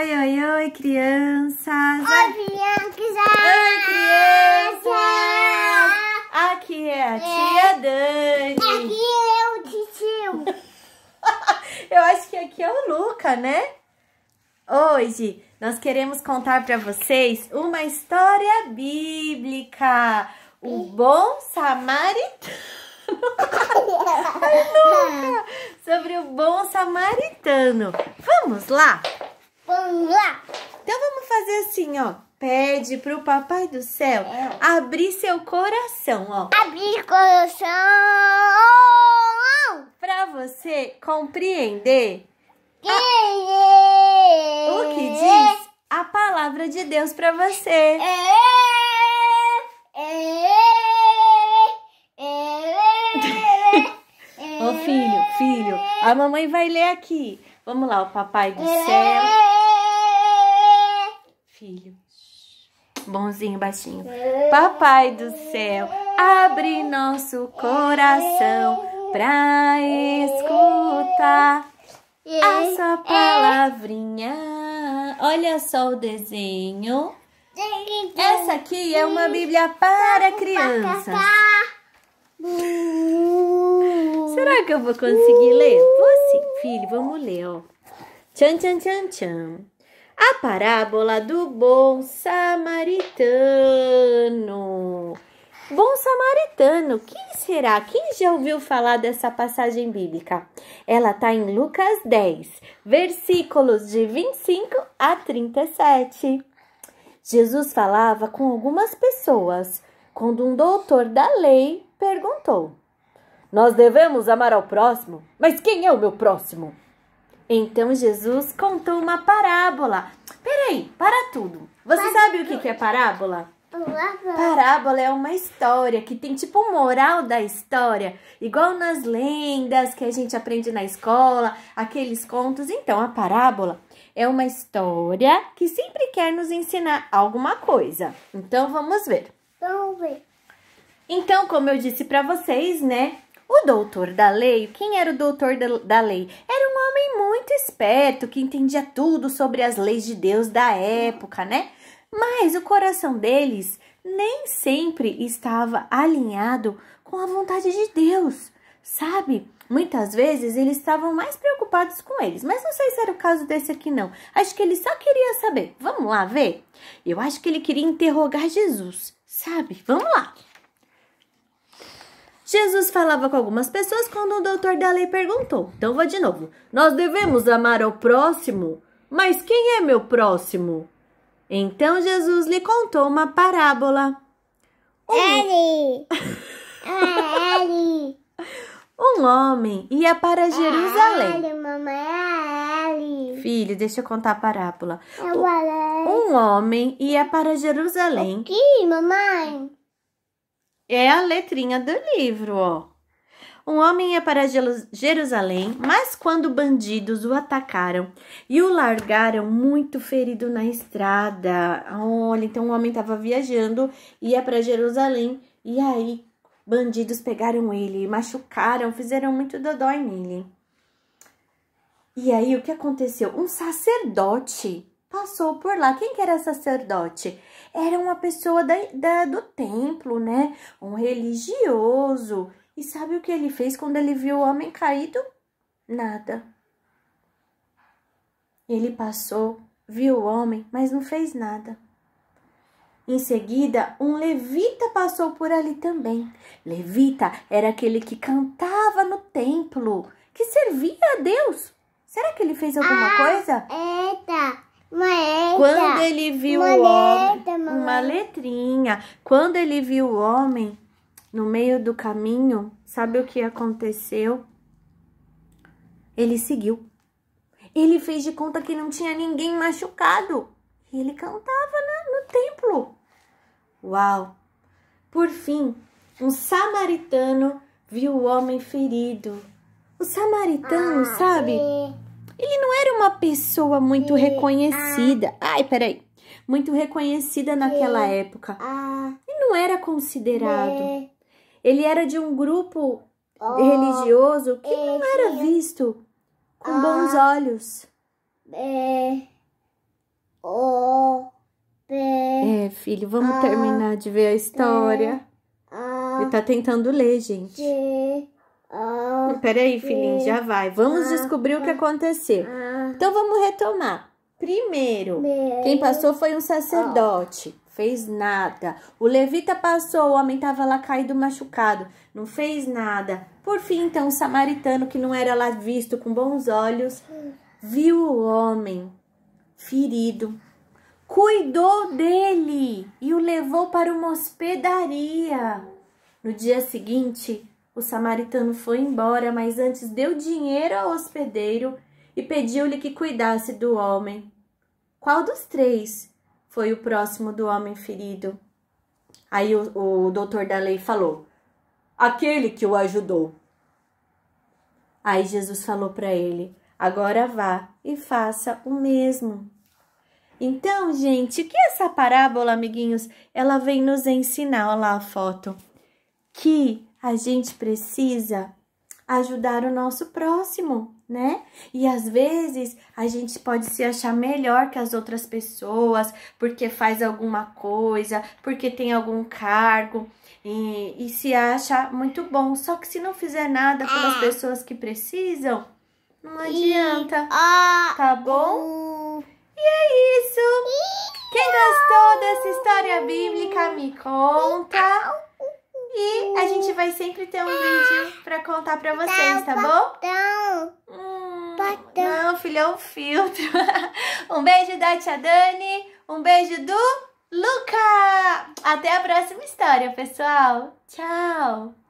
Oi, oi, oi, crianças! Oi, crianças! Oi, crianças! Aqui é a é. tia Dani. Aqui é o titio! Eu acho que aqui é o Luca, né? Hoje nós queremos contar para vocês uma história bíblica. O é. bom samaritano. Ai, Luca! Sobre o bom samaritano. Vamos lá? Vamos lá. Então vamos fazer assim, ó. Pede pro papai do céu é. abrir seu coração, ó. Abrir coração. Pra você compreender a... o que diz a palavra de Deus pra você. É. é, é, é. Ô filho, filho, a mamãe vai ler aqui. Vamos lá, o papai do céu bonzinho, baixinho. Papai do céu, abre nosso coração pra escutar a sua palavrinha. Olha só o desenho. Essa aqui é uma bíblia para crianças. Será que eu vou conseguir ler? Vou sim, filho, vamos ler, ó. Tchan, tchan, tchan, tchan. A parábola do bom samaritano. Bom samaritano, quem será? Quem já ouviu falar dessa passagem bíblica? Ela está em Lucas 10, versículos de 25 a 37. Jesus falava com algumas pessoas quando um doutor da lei perguntou: Nós devemos amar ao próximo, mas quem é o meu próximo? Então Jesus contou uma parábola. Peraí, para tudo. Você para sabe tudo. o que é parábola? Parábola é uma história que tem tipo moral da história, igual nas lendas que a gente aprende na escola, aqueles contos. Então, a parábola é uma história que sempre quer nos ensinar alguma coisa. Então, vamos ver. Vamos ver. Então, como eu disse para vocês, né? O doutor da lei, quem era o doutor da lei? Era um homem muito esperto que entendia tudo sobre as leis de Deus da época, né? Mas o coração deles nem sempre estava alinhado com a vontade de Deus, sabe? Muitas vezes eles estavam mais preocupados com eles, mas não sei se era o caso desse aqui não. Acho que ele só queria saber. Vamos lá ver? Eu acho que ele queria interrogar Jesus, sabe? Vamos lá. Jesus falava com algumas pessoas quando o doutor da lei perguntou. Então vou de novo. Nós devemos amar ao próximo, mas quem é meu próximo? Então Jesus lhe contou uma parábola. Um... Ele. Ah, um homem ia para ah, Jerusalém. Eli, mamãe, é Eli. Filho, deixa eu contar a parábola. Um homem ia para Jerusalém. O mamãe? É a letrinha do livro, ó. Um homem ia para Jerusalém, mas quando bandidos o atacaram e o largaram muito ferido na estrada. Olha, então um homem estava viajando, ia para Jerusalém e aí bandidos pegaram ele, machucaram, fizeram muito dodói nele. E aí o que aconteceu? Um sacerdote passou por lá. Quem que era sacerdote? Era uma pessoa da, da, do templo, né? Um religioso. E sabe o que ele fez quando ele viu o homem caído? Nada. Ele passou, viu o homem, mas não fez nada. Em seguida, um levita passou por ali também. Levita era aquele que cantava no templo, que servia a Deus. Será que ele fez alguma ah, coisa? Eita! Maleta. Quando ele viu maleta, o homem, uma letrinha. Quando ele viu o homem no meio do caminho, sabe o que aconteceu? Ele seguiu. Ele fez de conta que não tinha ninguém machucado. E ele cantava no, no templo. Uau! Por fim, um samaritano viu o homem ferido. O samaritano, ah, sabe? E... É. Ele não era uma pessoa muito ah, reconhecida. Ai, peraí. Muito reconhecida naquela época. Ah, Ele não era considerado. Né? Ele era de um grupo religioso que é, não era é. visto com ah, bons olhos. É, é filho, vamos terminar de ver a história. Ele tá tentando ler, gente. Não, peraí, filhinho, é. já vai. Vamos ah, descobrir o que ah, aconteceu. Ah. Então vamos retomar. Primeiro, quem passou foi um sacerdote. Fez nada. O levita passou, o homem estava lá caído, machucado. Não fez nada. Por fim, então, o samaritano, que não era lá visto com bons olhos, viu o homem ferido, cuidou dele e o levou para uma hospedaria. No dia seguinte, o samaritano foi embora, mas antes deu dinheiro ao hospedeiro e pediu-lhe que cuidasse do homem. Qual dos três foi o próximo do homem ferido? Aí o, o doutor da lei falou: Aquele que o ajudou. Aí Jesus falou para ele: Agora vá e faça o mesmo. Então, gente, o que essa parábola, amiguinhos, ela vem nos ensinar? Olha lá a foto. Que a gente precisa ajudar o nosso próximo, né? E às vezes a gente pode se achar melhor que as outras pessoas porque faz alguma coisa, porque tem algum cargo e, e se acha muito bom. Só que se não fizer nada pelas ah. pessoas que precisam, não adianta. Tá bom? E é isso! Quem gostou dessa história bíblica, me conta! Então, e a gente vai sempre ter um vídeo pra contar pra vocês, tá bom? Patão. Hum, não, filhão é um filtro. um beijo da tia Dani. Um beijo do Luca. Até a próxima história, pessoal. Tchau.